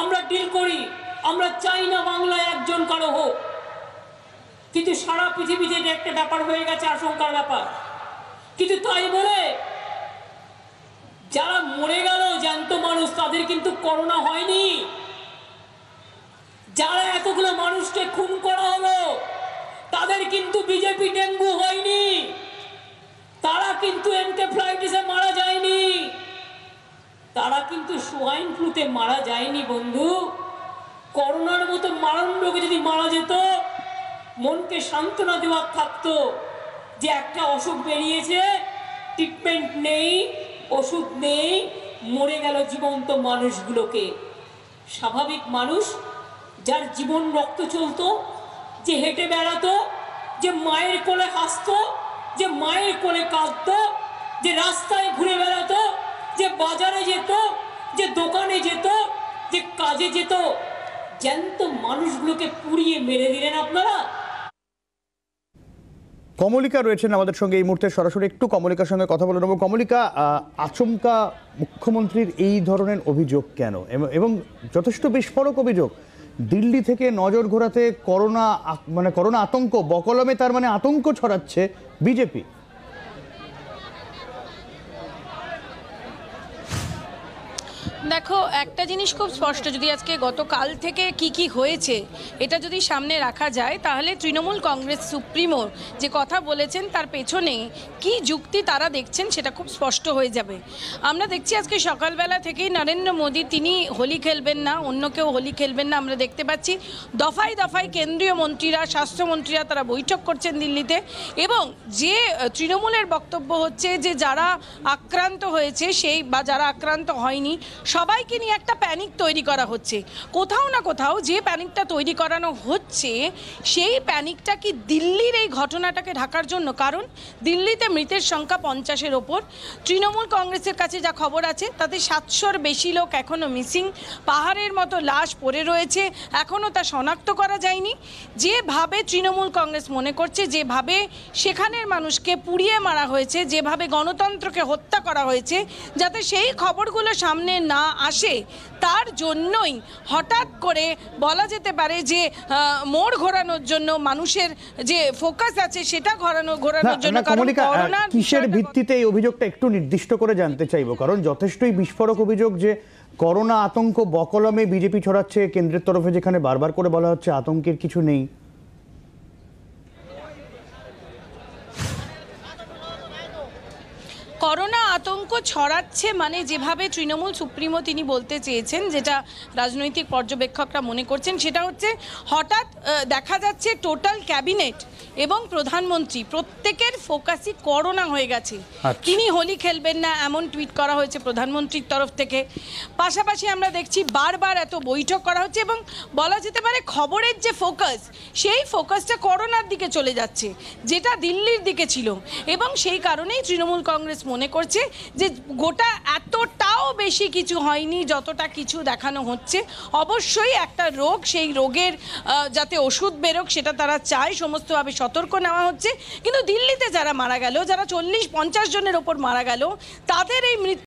আমরা ডিল করি আমরা চাই না বাংলায় একজন কারো হোক কিন্তু সারা পৃথিবীতে একটা ব্যাপার হয়ে গেছে আশঙ্কার ব্যাপার কিন্তু তাই বলে যারা মরে গেল জ্যান্ত মানুষ তাদের কিন্তু করোনা হয়নি যারা এতগুলো মানুষকে খুন করা হলো তারা কিন্তু সোয়াইন ফ্লুতে মারা যায়নি বন্ধু করোনার মতো মারণ রোগে যদি মারা যেত মনকে সান্ত্বনা দেওয়ার থাকতো যে একটা অসুখ বেরিয়েছে ট্রিটমেন্ট নেই ওষুধ নেই মরে গেল জীবন্ত মানুষগুলোকে স্বাভাবিক মানুষ যার জীবন রক্ত চলতো যে হেঁটে বেড়াতো যে মায়ের কোলে হাসত যে মায়ের কোলে কাঁদত যে রাস্তায় ঘুরে বেড়াতো বাজারে যেত যে দোকানে যেত যে কাজে যেত জ্যান্ত মানুষগুলোকে পুড়িয়ে মেরে দিলেন আপনারা কমলিকা রয়েছেন আমাদের সঙ্গে এই মুহূর্তে সরাসরি একটু কমলিকার সঙ্গে কথা বলে নেব কমলিকা আচমকা মুখ্যমন্ত্রীর এই ধরনের অভিযোগ কেন এবং যথেষ্ট বিস্ফোরক অভিযোগ দিল্লি থেকে নজর ঘোরাতে করোনা মানে করোনা আতঙ্ক বকলমে তার মানে আতঙ্ক ছড়াচ্ছে বিজেপি দেখো একটা জিনিস খুব স্পষ্ট যদি আজকে গতকাল থেকে কি কি হয়েছে এটা যদি সামনে রাখা যায় তাহলে তৃণমূল কংগ্রেস সুপ্রিমো যে কথা বলেছেন তার পেছনে কি যুক্তি তারা দেখছেন সেটা খুব স্পষ্ট হয়ে যাবে আমরা দেখছি আজকে সকালবেলা থেকেই নরেন্দ্র মোদী তিনি হোলি খেলবেন না অন্য কেউ হোলি খেলবেন না আমরা দেখতে পাচ্ছি দফায় দফায় কেন্দ্রীয় মন্ত্রীরা স্বাস্থ্যমন্ত্রীরা তারা বৈঠক করছেন দিল্লিতে এবং যে তৃণমূলের বক্তব্য হচ্ছে যে যারা আক্রান্ত হয়েছে সেই বা যারা আক্রান্ত হয়নি সবাইকে নিয়ে একটা প্যানিক তৈরি করা হচ্ছে কোথাও না কোথাও যে প্যানিকটা তৈরি করানো হচ্ছে সেই প্যানিকটা কি দিল্লির এই ঘটনাটাকে ঢাকার জন্য কারণ দিল্লিতে মৃতের সংখ্যা পঞ্চাশের ওপর তৃণমূল কংগ্রেসের কাছে যা খবর আছে তাতে সাতশোর বেশি লোক এখনও মিসিং পাহাড়ের মতো লাশ পড়ে রয়েছে এখনও তা শনাক্ত করা যায়নি যেভাবে তৃণমূল কংগ্রেস মনে করছে যেভাবে সেখানের মানুষকে পুড়িয়ে মারা হয়েছে যেভাবে গণতন্ত্রকে হত্যা করা হয়েছে যাতে সেই খবরগুলো সামনে না না আসে তার জন্যই হঠাৎ করে বলা যেতে পারে যে মোড় ঘোরানোর জন্য মানুষের যে ফোকাস আছে সেটা ঘোরানো ঘোরানোর জন্য কিসের ভিত্তিতে এই অভিযোগটা একটু নির্দিষ্ট করে জানতে চাইবো কারণ যথেষ্টই বিস্ফোরক অভিযোগ যে করোনা আতঙ্ক বকলমে বিজেপি ছড়াচ্ছে কেন্দ্রের তরফে যেখানে বারবার করে বলা হচ্ছে আতঙ্কের কিছু নেই করোনা আতঙ্ক ছড়াচ্ছে মানে যেভাবে তৃণমূল সুপ্রিমো তিনি বলতে চেয়েছেন যেটা রাজনৈতিক পর্যবেক্ষকরা মনে করছেন সেটা হচ্ছে হঠাৎ দেখা যাচ্ছে টোটাল ক্যাবিনেট এবং প্রধানমন্ত্রী প্রত্যেকের ফোকাসই করোনা হয়ে গেছে আচ্ছা। তিনি হোলি খেলবেন না এমন টুইট করা হয়েছে প্রধানমন্ত্রীর তরফ থেকে পাশাপাশি আমরা দেখছি বারবার এত বৈঠক করা হচ্ছে এবং বলা যেতে পারে খবরের যে ফোকাস সেই ফোকাসটা করোনার দিকে চলে যাচ্ছে যেটা দিল্লির দিকে ছিল এবং সেই কারণেই তৃণমূল কংগ্রেস মনে করছে যে গোটা এতটাও বেশি কিছু হয়নি যতটা কিছু দেখানো হচ্ছে অবশ্যই একটা রোগ সেই রোগের যাতে ওষুধ বেরোক সেটা তারা চায় সমস্তভাবে সতর্ক নেওয়া হচ্ছে কিন্তু দিল্লিতে যারা মারা গেল যারা চল্লিশ পঞ্চাশ জনের ওপর মারা গেল তাদের এই মৃত্যু